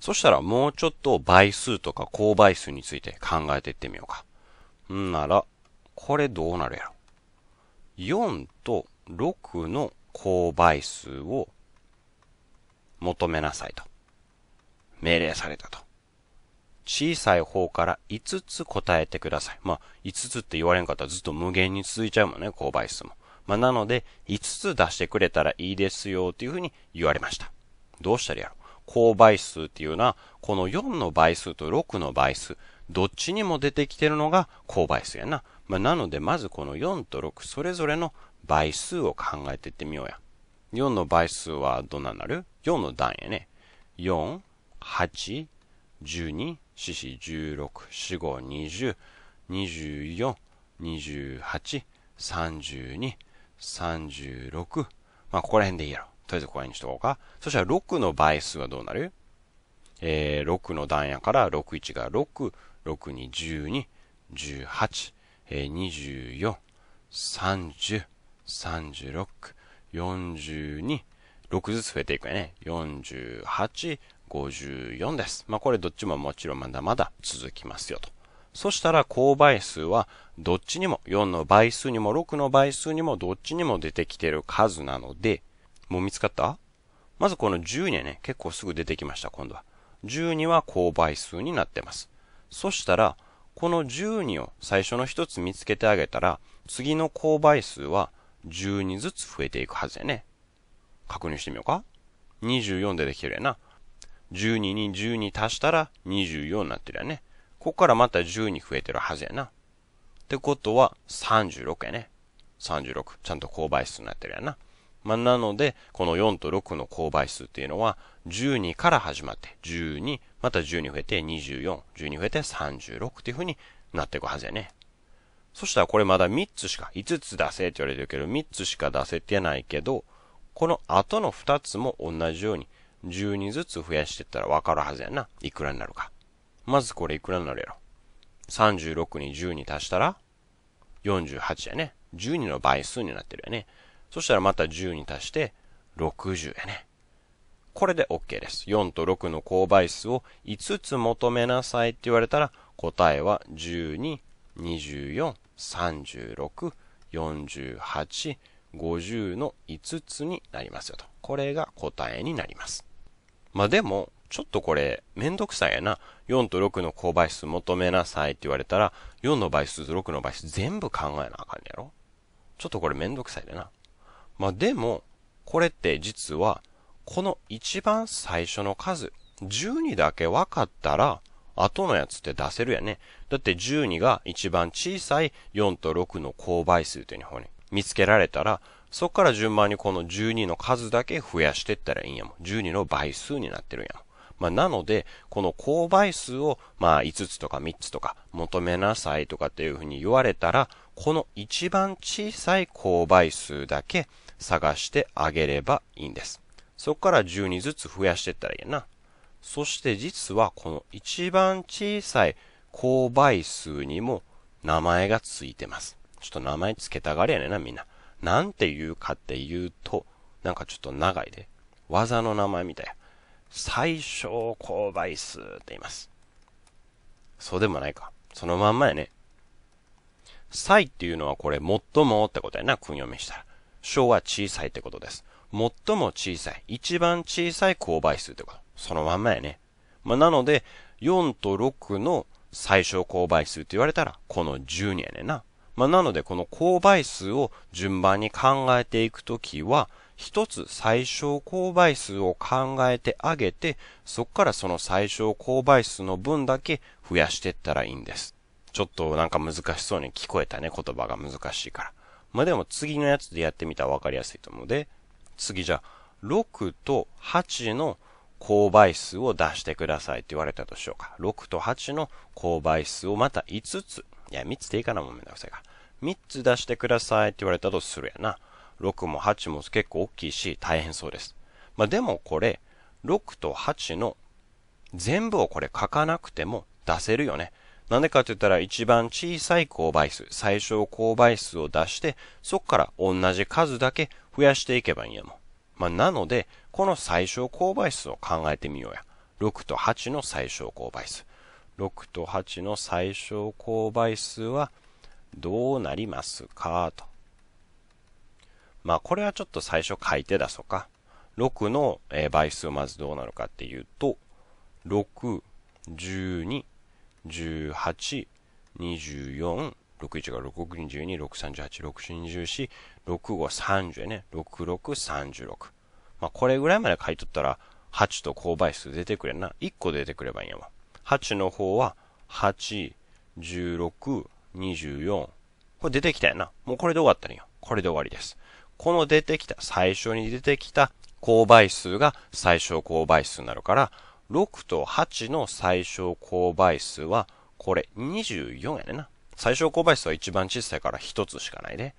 そしたらもうちょっと倍数とか公倍数について考えていってみようか。んなら、これどうなるやろ。4と6の公倍数を求めなさいと。命令されたと。小さい方から5つ答えてください。まあ、5つって言われんかったらずっと無限に続いちゃうもんね、公倍数も。まあ、なので、5つ出してくれたらいいですよっていうふうに言われました。どうしたらやろ公倍数っていうのは、この4の倍数と6の倍数、どっちにも出てきてるのが公倍数やな。まあ、なので、まずこの4と6、それぞれの倍数を考えていってみようや。4の倍数はどんなになる ?4 の段やね。4、8、12、4、4、16、4、5、20、24、28、32、36。まあ、ここら辺でいいやろ。とりあえずここにしとこうか。そしたら6の倍数はどうなるえー、6の段やから61が6、6に12、18、えー、24、30、36、42、6ずつ増えていくよね。48、54です。まあ、これどっちももちろんまだまだ続きますよと。そしたら公倍数はどっちにも4の倍数にも6の倍数にもどっちにも出てきている数なので、もう見つかったまずこの12はね、結構すぐ出てきました、今度は。12は公倍数になってます。そしたら、この12を最初の1つ見つけてあげたら、次の公倍数は12ずつ増えていくはずやね。確認してみようか。24出てきてるやな。12に12足したら24になってるやね。ここからまた12増えてるはずやな。ってことは36やね。36。ちゃんと公倍数になってるやな。まあ、なので、この4と6の勾配数っていうのは、12から始まって、12、また12増えて24、12増えて36っていう風になっていくはずやね。そしたらこれまだ3つしか、5つ出せって言われてるけど、3つしか出せてないけど、この後の2つも同じように、12ずつ増やしていったらわかるはずやな。いくらになるか。まずこれいくらになるやろ。36に12足したら、48やね。12の倍数になってるよね。そしたらまた10に足して、60やね。これで OK です。4と6の公倍数を5つ求めなさいって言われたら、答えは12、24、36、48、50の5つになりますよと。これが答えになります。まあ、でも、ちょっとこれ、めんどくさいやな。4と6の公倍数求めなさいって言われたら、4の倍数と6の倍数全部考えなあかんやろちょっとこれめんどくさいでな。まあ、でも、これって実は、この一番最初の数、12だけ分かったら、後のやつって出せるやね。だって12が一番小さい4と6の公倍数という方に見つけられたら、そこから順番にこの12の数だけ増やしていったらいいんやもん。12の倍数になってるんやもん。まあ、なので、この公倍数を、まあ、5つとか3つとか求めなさいとかっていうふうに言われたら、この一番小さい公倍数だけ探してあげればいいんです。そこから12ずつ増やしていったらいいやな。そして実はこの一番小さい購買数にも名前がついてます。ちょっと名前つけたがりやねんな、みんな。なんて言うかっていうと、なんかちょっと長いで。技の名前みたいや。最小購買数って言います。そうでもないか。そのまんまやね。最っていうのはこれ、最もってことやな、訓読みしたら。小は小さいってことです。最も小さい、一番小さい公倍数ってこと。そのまんまやね。まあ、なので、4と6の最小公倍数って言われたら、この12やねんな。まあ、なので、この公倍数を順番に考えていくときは、一つ最小公倍数を考えてあげて、そこからその最小公倍数の分だけ増やしていったらいいんです。ちょっとなんか難しそうに聞こえたね、言葉が難しいから。まあ、でも次のやつでやってみたらわかりやすいと思うので、次じゃあ、6と8の勾配数を出してくださいって言われたとしようか。6と8の勾配数をまた5つ。いや、3つでいいかな、もうめんどくさいか3つ出してくださいって言われたとするやな。6も8も結構大きいし、大変そうです。まあ、でもこれ、6と8の全部をこれ書かなくても出せるよね。なんでかって言ったら一番小さい公倍数、最小公倍数を出して、そこから同じ数だけ増やしていけばいいんやもん。まあ、なので、この最小公倍数を考えてみようや。6と8の最小公倍数。6と8の最小公倍数はどうなりますかと。まあ、これはちょっと最初書いて出そうか。6の倍数まずどうなるかっていうと、6、12、18、24、61が6 2 2 638、6 2 4 6530ね、6636。まあ、これぐらいまで書いとったら、8と勾配数出てくれんな。1個出てくればいいんやわ。8の方は、8、16、24。これ出てきたやな。もうこれで終わったんよ。これで終わりです。この出てきた、最初に出てきた勾配数が最小勾配数になるから、6と8の最小公倍数は、これ24やねな。最小公倍数は一番小さいから1つしかないね。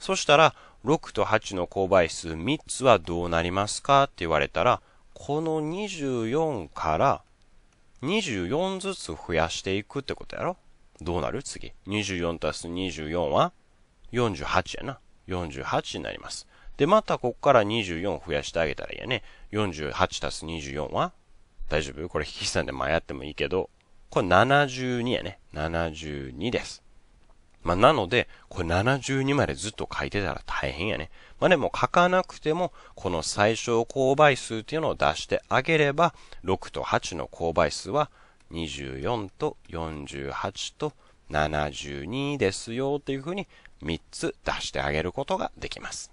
そしたら、6と8の公倍数3つはどうなりますかって言われたら、この24から24ずつ増やしていくってことやろどうなる次。24たす24は48やな。48になります。で、またここから24増やしてあげたらいいやね。48たす24は大丈夫これ引き算で迷ってもいいけど、これ72やね。72です。まあ、なので、これ72までずっと書いてたら大変やね。まあ、でも書かなくても、この最小公倍数っていうのを出してあげれば、6と8の公倍数は24と48と72ですよっていうふうに3つ出してあげることができます。